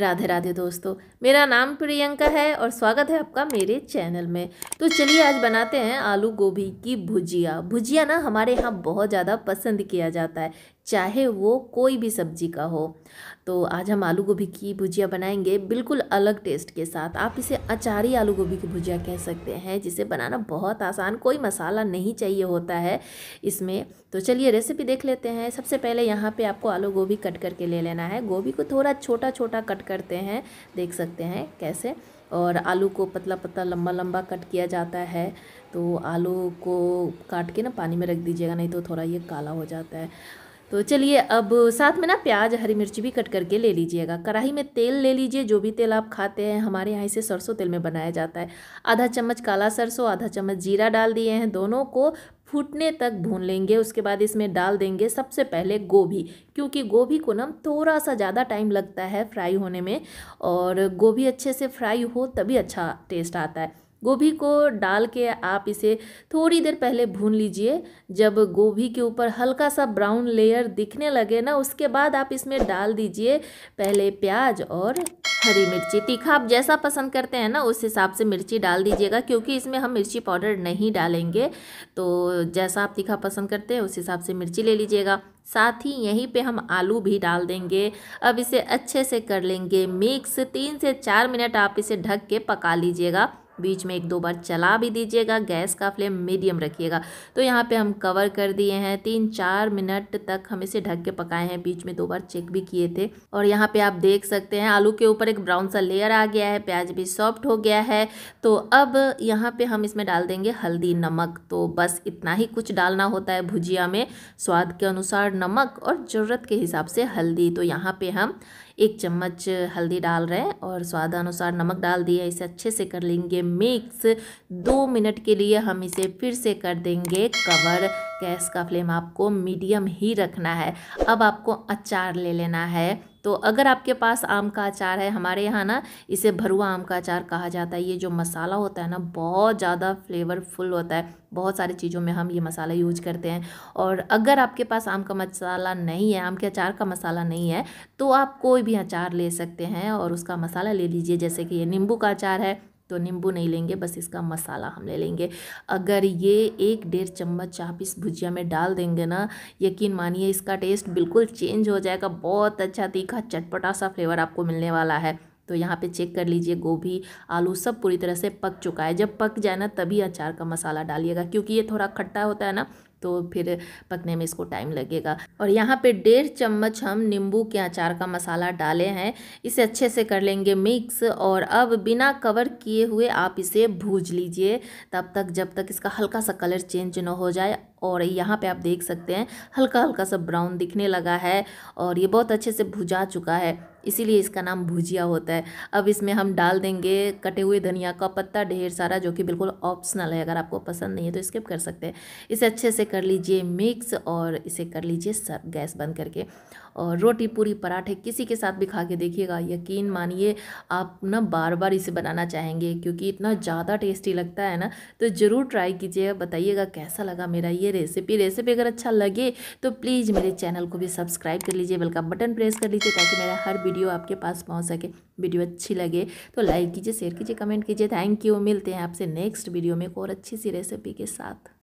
राधे राधे दोस्तों मेरा नाम प्रियंका है और स्वागत है आपका मेरे चैनल में तो चलिए आज बनाते हैं आलू गोभी की भुजिया भुजिया ना हमारे यहाँ बहुत ज़्यादा पसंद किया जाता है चाहे वो कोई भी सब्जी का हो तो आज हम आलू गोभी की भुजिया बनाएंगे बिल्कुल अलग टेस्ट के साथ आप इसे अचारी आलू गोभी की भुजिया कह सकते हैं जिसे बनाना बहुत आसान कोई मसाला नहीं चाहिए होता है इसमें तो चलिए रेसिपी देख लेते हैं सबसे पहले यहाँ पर आपको आलू गोभी कट करके ले लेना है गोभी को थोड़ा छोटा छोटा कट करते हैं देख सकते हैं कैसे और आलू को पतला पतला लंबा लंबा कट किया जाता है तो आलू को काट के ना पानी में रख दीजिएगा नहीं तो थोड़ा ये काला हो जाता है तो चलिए अब साथ में ना प्याज हरी मिर्ची भी कट करके ले लीजिएगा कढ़ाई में तेल ले लीजिए जो भी तेल आप खाते हैं हमारे यहाँ इसे सरसों तेल में बनाया जाता है आधा चम्मच काला सरसों आधा चम्मच जीरा डाल दिए हैं दोनों को फूटने तक भून लेंगे उसके बाद इसमें डाल देंगे सबसे पहले गोभी क्योंकि गोभी को ना थोड़ा सा ज़्यादा टाइम लगता है फ्राई होने में और गोभी अच्छे से फ्राई हो तभी अच्छा टेस्ट आता है गोभी को डाल के आप इसे थोड़ी देर पहले भून लीजिए जब गोभी के ऊपर हल्का सा ब्राउन लेयर दिखने लगे ना उसके बाद आप इसमें डाल दीजिए पहले प्याज और हरी मिर्ची तीखा आप जैसा पसंद करते हैं ना उस हिसाब से मिर्ची डाल दीजिएगा क्योंकि इसमें हम मिर्ची पाउडर नहीं डालेंगे तो जैसा आप तीखा पसंद करते हैं उस हिसाब से मिर्ची ले लीजिएगा साथ ही यहीं पे हम आलू भी डाल देंगे अब इसे अच्छे से कर लेंगे मिक्स तीन से चार मिनट आप इसे ढक के पका लीजिएगा बीच में एक दो बार चला भी दीजिएगा गैस का फ्लेम मीडियम रखिएगा तो यहाँ पे हम कवर कर दिए हैं तीन चार मिनट तक हम इसे ढक के पकाए हैं बीच में दो बार चेक भी किए थे और यहाँ पे आप देख सकते हैं आलू के ऊपर एक ब्राउन सा लेयर आ गया है प्याज भी सॉफ्ट हो गया है तो अब यहाँ पे हम इसमें डाल देंगे हल्दी नमक तो बस इतना ही कुछ डालना होता है भुजिया में स्वाद के अनुसार नमक और ज़रूरत के हिसाब से हल्दी तो यहाँ पर हम एक चम्मच हल्दी डाल रहे हैं और स्वाद अनुसार नमक डाल दिया इसे अच्छे से कर लेंगे मिक्स दो मिनट के लिए हम इसे फिर से कर देंगे कवर गैस का फ्लेम आपको मीडियम ही रखना है अब आपको अचार ले लेना है तो अगर आपके पास आम का अचार है हमारे यहाँ ना इसे भरुआ आम का अचार कहा जाता है ये जो मसाला होता है ना बहुत ज़्यादा फ्लेवरफुल होता है बहुत सारी चीज़ों में हम ये मसाला यूज करते हैं और अगर आपके पास आम का मसाला नहीं है आम के अचार का मसाला नहीं है तो आप कोई भी अचार ले सकते हैं और उसका मसाला ले लीजिए जैसे कि ये नींबू का अचार है तो नींबू नहीं लेंगे बस इसका मसाला हम ले लेंगे अगर ये एक डेढ़ चम्मच आप इस भुजिया में डाल देंगे ना यकीन मानिए इसका टेस्ट बिल्कुल चेंज हो जाएगा बहुत अच्छा तीखा चटपटा सा फ्लेवर आपको मिलने वाला है तो यहाँ पे चेक कर लीजिए गोभी आलू सब पूरी तरह से पक चुका है जब पक जाए ना तभी अचार का मसाला डालिएगा क्योंकि ये थोड़ा खट्टा होता है ना तो फिर पकने में इसको टाइम लगेगा और यहाँ पे डेढ़ चम्मच हम नींबू के अचार का मसाला डाले हैं इसे अच्छे से कर लेंगे मिक्स और अब बिना कवर किए हुए आप इसे भूज लीजिए तब तक जब तक इसका हल्का सा कलर चेंज ना हो जाए और यहाँ पे आप देख सकते हैं हल्का हल्का सा ब्राउन दिखने लगा है और ये बहुत अच्छे से भुजा चुका है इसीलिए इसका नाम भुजिया होता है अब इसमें हम डाल देंगे कटे हुए धनिया का पत्ता ढेर सारा जो कि बिल्कुल ऑप्शनल है अगर आपको पसंद नहीं है तो स्किप कर सकते हैं इसे अच्छे से कर लीजिए मिक्स और इसे कर लीजिए सर्व गैस बंद करके और रोटी पूरी पराठे किसी के साथ भी खा के देखिएगा यकीन मानिए आप ना बार बार इसे बनाना चाहेंगे क्योंकि इतना ज़्यादा टेस्टी लगता है ना तो ज़रूर ट्राई कीजिएगा बताइएगा कैसा लगा मेरा ये रेसिपी रेसिपी अगर अच्छा लगे तो प्लीज़ मेरे चैनल को भी सब्सक्राइब कर लीजिए बेलका बटन प्रेस कर लीजिए ताकि मेरा हर वीडियो आपके पास पहुँच सके वीडियो अच्छी लगे तो लाइक कीजिए शेयर कीजिए कमेंट कीजिए थैंक यू मिलते हैं आपसे नेक्स्ट वीडियो में एक और अच्छी सी रेसिपी के साथ